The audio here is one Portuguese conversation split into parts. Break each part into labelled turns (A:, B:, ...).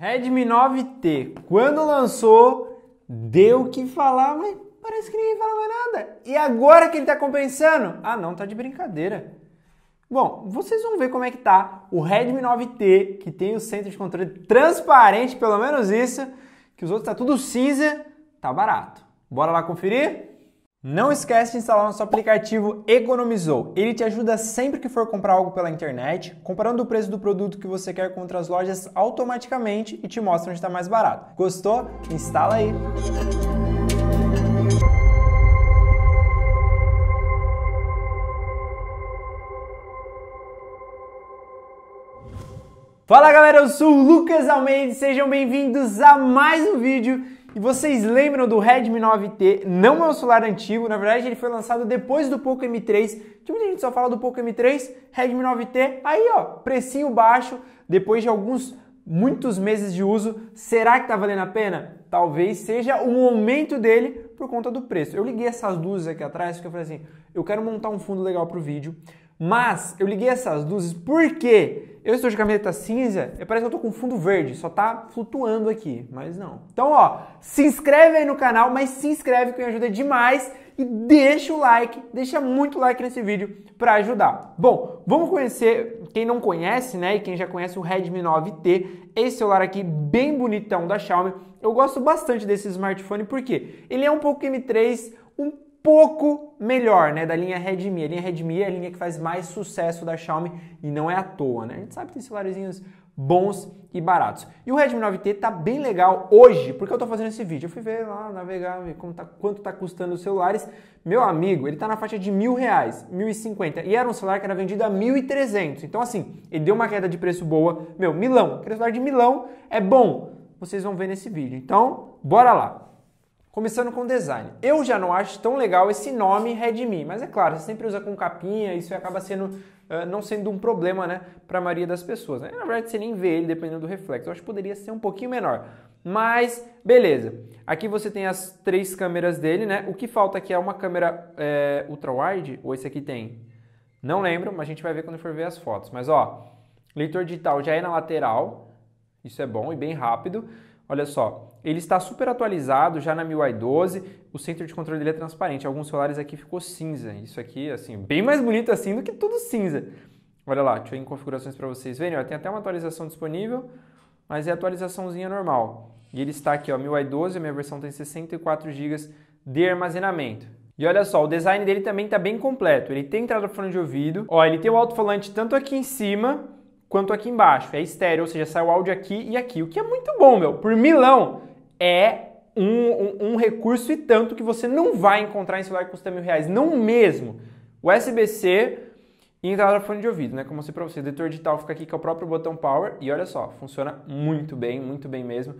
A: Redmi 9T, quando lançou, deu o que falar, mas parece que ninguém falava nada. E agora que ele está compensando? Ah, não, tá de brincadeira. Bom, vocês vão ver como é que tá o Redmi 9T, que tem o centro de controle transparente, pelo menos isso, que os outros tá tudo cinza, tá barato. Bora lá conferir? Não esquece de instalar nosso aplicativo Economizou. Ele te ajuda sempre que for comprar algo pela internet, comparando o preço do produto que você quer contra as lojas automaticamente e te mostra onde está mais barato. Gostou? Instala aí! Fala galera, eu sou o Lucas Almeida e sejam bem-vindos a mais um vídeo e vocês lembram do Redmi 9T? Não é um celular antigo, na verdade ele foi lançado depois do Poco M3. Tipo, a gente só fala do Poco M3, Redmi 9T, aí ó, precinho baixo, depois de alguns muitos meses de uso, será que tá valendo a pena? Talvez seja o momento dele por conta do preço. Eu liguei essas luzes aqui atrás porque eu falei assim, eu quero montar um fundo legal pro vídeo, mas eu liguei essas luzes porque eu estou de camiseta cinza, parece que eu estou com fundo verde, só tá flutuando aqui, mas não. Então, ó, se inscreve aí no canal, mas se inscreve que me ajuda demais e deixa o like, deixa muito like nesse vídeo para ajudar. Bom, vamos conhecer quem não conhece, né, e quem já conhece o Redmi 9T, esse celular aqui bem bonitão da Xiaomi. Eu gosto bastante desse smartphone porque ele é um pouco M3, um pouco melhor, né, da linha Redmi. A linha Redmi é a linha que faz mais sucesso da Xiaomi e não é à toa, né? A gente sabe que tem celularzinhos bons e baratos. E o Redmi 9T tá bem legal hoje, porque eu tô fazendo esse vídeo. Eu fui ver lá, navegar, ver como tá, quanto tá custando os celulares. Meu amigo, ele tá na faixa de mil reais, mil e cinquenta. E era um celular que era vendido a mil e trezentos. Então assim, ele deu uma queda de preço boa. Meu, Milão, aquele celular de Milão é bom. Vocês vão ver nesse vídeo. Então, bora lá. Começando com o design. Eu já não acho tão legal esse nome Redmi, mas é claro, você sempre usa com capinha, isso acaba sendo uh, não sendo um problema, né, para a maioria das pessoas. Né? Na verdade, você nem vê ele dependendo do reflexo. Eu acho que poderia ser um pouquinho menor. Mas beleza. Aqui você tem as três câmeras dele, né? O que falta aqui é uma câmera é, ultra wide ou esse aqui tem? Não lembro, mas a gente vai ver quando for ver as fotos. Mas ó, leitor digital já é na lateral. Isso é bom e bem rápido. Olha só, ele está super atualizado já na MIUI 12, o centro de controle dele é transparente. Alguns celulares aqui ficou cinza. Isso aqui, assim, bem mais bonito assim do que tudo cinza. Olha lá, deixa eu ir em configurações para vocês verem. Ó, tem até uma atualização disponível, mas é atualizaçãozinha normal. E ele está aqui, ó, MIUI 12, a minha versão tem 64 GB de armazenamento. E olha só, o design dele também está bem completo. Ele tem entrada para fone de ouvido, ó, ele tem o alto-falante tanto aqui em cima quanto aqui embaixo. É estéreo, ou seja, sai o áudio aqui e aqui, o que é muito bom, meu. Por milão, é um, um, um, recurso e tanto que você não vai encontrar em celular que custa mil reais, não mesmo. USB-C e entrada fone de ouvido, né? Como eu mostrei para você, o detetor digital fica aqui com é o próprio botão power e olha só, funciona muito bem, muito bem mesmo.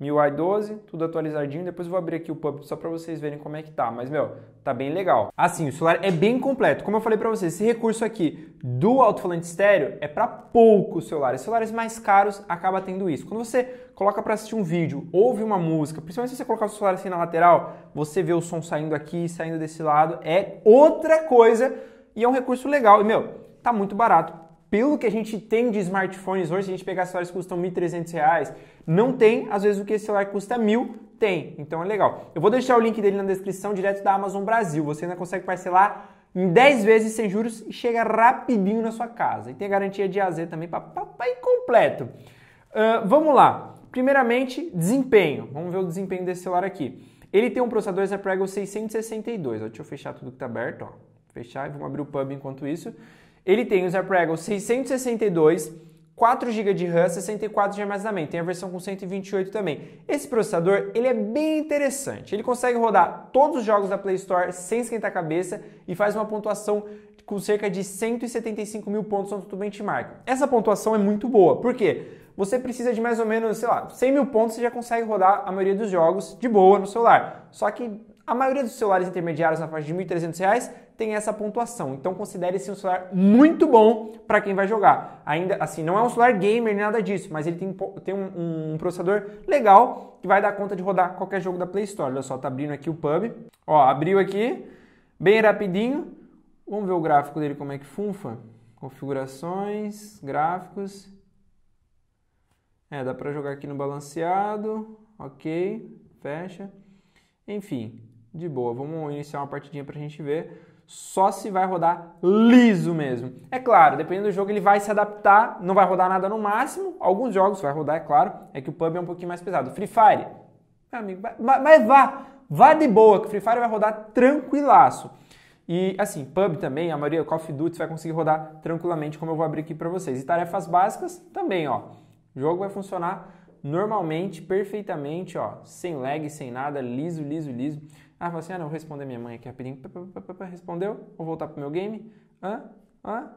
A: MIUI 12, tudo atualizadinho. Depois eu vou abrir aqui o pub só para vocês verem como é que tá. Mas, meu, tá bem legal. Assim, o celular é bem completo. Como eu falei para vocês, esse recurso aqui do alto-falante estéreo é para poucos celulares. Celulares mais caros acaba tendo isso. Quando você coloca para assistir um vídeo, ouve uma música, principalmente se você colocar o celular assim na lateral, você vê o som saindo aqui, saindo desse lado, é outra coisa e é um recurso legal. E, meu, tá muito barato pelo que a gente tem de smartphones hoje, se a gente pegar celulares que custam R$ reais, não tem, às vezes, o que esse celular custa mil, tem. Então é legal. Eu vou deixar o link dele na descrição, direto da Amazon Brasil. Você ainda consegue parcelar em 10 vezes sem juros e chega rapidinho na sua casa. E tem a garantia de AZ também para papai completo. Uh, vamos lá. Primeiramente, desempenho. Vamos ver o desempenho desse celular aqui. Ele tem um processador Snapdragon 662. Ó, deixa eu fechar tudo que está aberto. Ó. Fechar e vamos abrir o pub enquanto isso. Ele tem o Snapdragon 662, 4 GB de RAM, 64 de armazenamento. Tem a versão com 128 também. Esse processador, ele é bem interessante. Ele consegue rodar todos os jogos da Play Store sem esquentar a cabeça e faz uma pontuação com cerca de 175 mil pontos no Tutu Benchmark. Essa pontuação é muito boa. Por quê? Você precisa de mais ou menos, sei lá, 100 mil pontos, você já consegue rodar a maioria dos jogos de boa no celular. Só que a maioria dos celulares intermediários na faixa de R$ 1.300 tem essa pontuação. Então considere esse é um celular muito bom para quem vai jogar. Ainda assim, não é um celular gamer nem nada disso, mas ele tem, tem um, um, processador legal que vai dar conta de rodar qualquer jogo da Play Store. Olha só, tá abrindo aqui o pub. Ó, abriu aqui, bem rapidinho. Vamos ver o gráfico dele como é que funfa. Configurações, gráficos. É, dá para jogar aqui no balanceado. OK. Fecha. Enfim, de boa. Vamos iniciar uma partidinha para a gente ver só se vai rodar liso mesmo. É claro, dependendo do jogo ele vai se adaptar, não vai rodar nada no máximo. Alguns jogos vai rodar, é claro, é que o pub é um pouquinho mais pesado. Free Fire, meu amigo, mas vá, vá de boa, que Free Fire vai rodar tranquilaço. E assim, pub também, a maioria Call of Duty vai conseguir rodar tranquilamente, como eu vou abrir aqui para vocês. E tarefas básicas também, ó. O jogo vai funcionar normalmente, perfeitamente, ó, sem lag, sem nada, liso, liso, liso. Aí ah, fala assim, ah não, vou responder minha mãe aqui rapidinho. Respondeu, vou voltar pro meu game. Hã? Hã?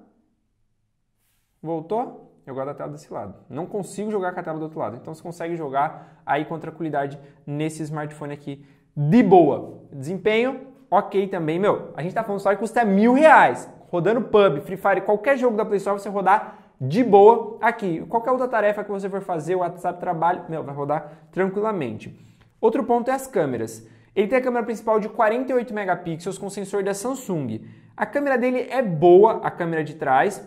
A: Voltou? Eu guardo a tela desse lado. Não consigo jogar com a tela do outro lado. Então você consegue jogar aí com tranquilidade nesse smartphone aqui de boa. Desempenho, ok também, meu. A gente tá falando só que custa mil reais. Rodando pub, Free Fire, qualquer jogo da Play Store você rodar de boa aqui. Qualquer outra tarefa que você for fazer, o WhatsApp trabalho, meu, vai rodar tranquilamente. Outro ponto é as câmeras. Ele tem a câmera principal de 48 megapixels com sensor da Samsung. A câmera dele é boa, a câmera de trás,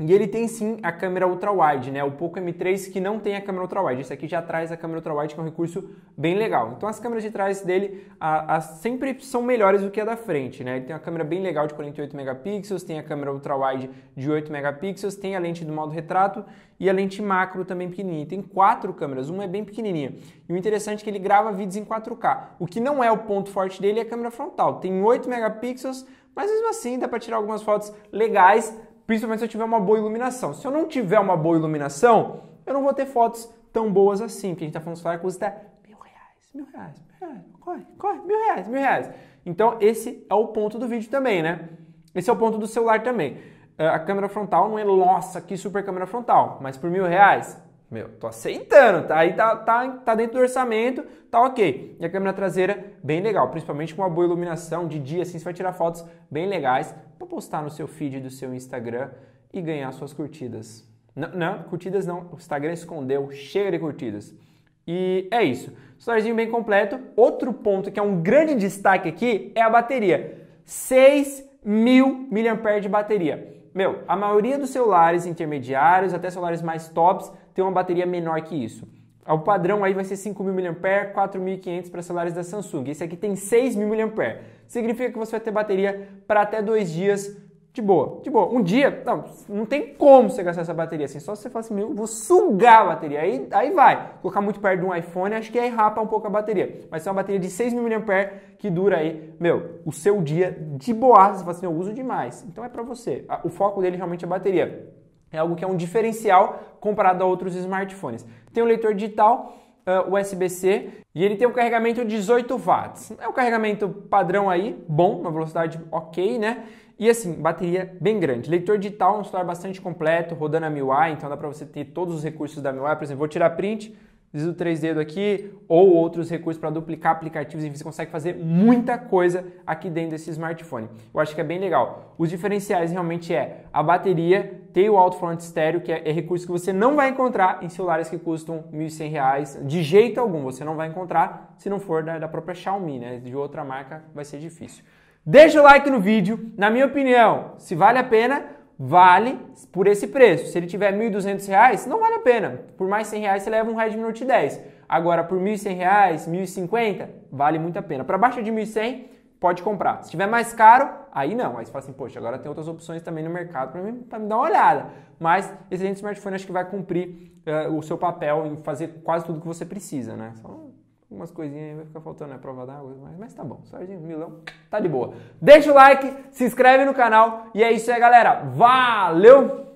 A: e ele tem sim a câmera ultra-wide, né? O Poco M3 que não tem a câmera ultra-wide. Esse aqui já traz a câmera ultra-wide, que é um recurso bem legal. Então as câmeras de trás dele a, a, sempre são melhores do que a da frente, né? Ele tem uma câmera bem legal de 48 megapixels, tem a câmera ultra-wide de 8 megapixels, tem a lente do modo retrato e a lente macro também pequenininha. Tem quatro câmeras, uma é bem pequenininha. E o interessante é que ele grava vídeos em 4K. O que não é o ponto forte dele é a câmera frontal. Tem 8 megapixels, mas mesmo assim dá para tirar algumas fotos legais principalmente se eu tiver uma boa iluminação. Se eu não tiver uma boa iluminação, eu não vou ter fotos tão boas assim, porque a gente está falando que o celular custa mil reais, mil reais, mil reais, corre, corre, mil reais, mil reais. Então esse é o ponto do vídeo também, né? Esse é o ponto do celular também. Eh, a câmera frontal não é, nossa, que super câmera frontal, mas por mil reais meu, tô aceitando, tá? Aí tá, tá, tá dentro do orçamento, tá ok. E a câmera traseira, bem legal, principalmente com uma boa iluminação de dia, assim, você vai tirar fotos bem legais para postar no seu feed do seu Instagram e ganhar suas curtidas. Não, não, curtidas não, o Instagram escondeu, chega de curtidas. E é isso. Storyzinho bem completo. Outro ponto que é um grande destaque aqui é a bateria. 6 mil mAh de bateria meu, a maioria dos celulares intermediários, até celulares mais tops, tem uma bateria menor que isso. O padrão aí vai ser 5.000 mAh, 4.500 para celulares da Samsung. Esse aqui tem 6.000 mAh. Significa que você vai ter bateria para até dois dias de boa, de boa. Um dia, não, não tem como você gastar essa bateria assim. Só se você fala assim, meu, vou sugar a bateria. Aí, aí vai. Colocar muito perto de um iPhone, acho que aí rapa um pouco a bateria. Mas é uma bateria de 6 mil mAh que dura aí, meu, o seu dia de boa. Você fala assim, eu uso demais. Então é para você. O foco dele realmente é a bateria. É algo que é um diferencial comparado a outros smartphones. Tem o um leitor digital uh, ah, USB-C e ele tem um carregamento de 18 watts. É um carregamento padrão aí, bom, uma velocidade ok, né? E assim, bateria bem grande. Leitor digital, um celular bastante completo, rodando a MIUI, então dá para você ter todos os recursos da MIUI. Por exemplo, vou tirar print, deslizo o 3 dedo aqui, ou outros recursos para duplicar aplicativos, enfim, você consegue fazer muita coisa aqui dentro desse smartphone. Eu acho que é bem legal. Os diferenciais realmente é a bateria ter o alto-falante estéreo, que é, é, recurso que você não vai encontrar em celulares que custam R$ 1.100, de jeito algum, você não vai encontrar se não for da, da própria Xiaomi, né? De outra marca vai ser difícil. Deixa o like no vídeo, na minha opinião, se vale a pena, vale por esse preço. Se ele tiver R$ 1.200, não vale a pena. Por mais R$ reais você leva um Redmi Note 10. Agora, por R$ 1.100, R$ 1.050, vale muito a pena. Para baixo de R$ 1.100, pode comprar. Se tiver mais caro, aí não. Aí você fala assim, poxa, agora tem outras opções também no mercado para me dar uma olhada. Mas esse agente smartphone acho que vai cumprir uh, o seu papel em fazer quase tudo que você precisa, né? Só umas coisinhas aí vai ficar faltando, né? Prova d'água, mas, mas tá bom. Sardinha, Milão, tá de boa. Deixa o like, se inscreve no canal e é isso aí, galera. Valeu!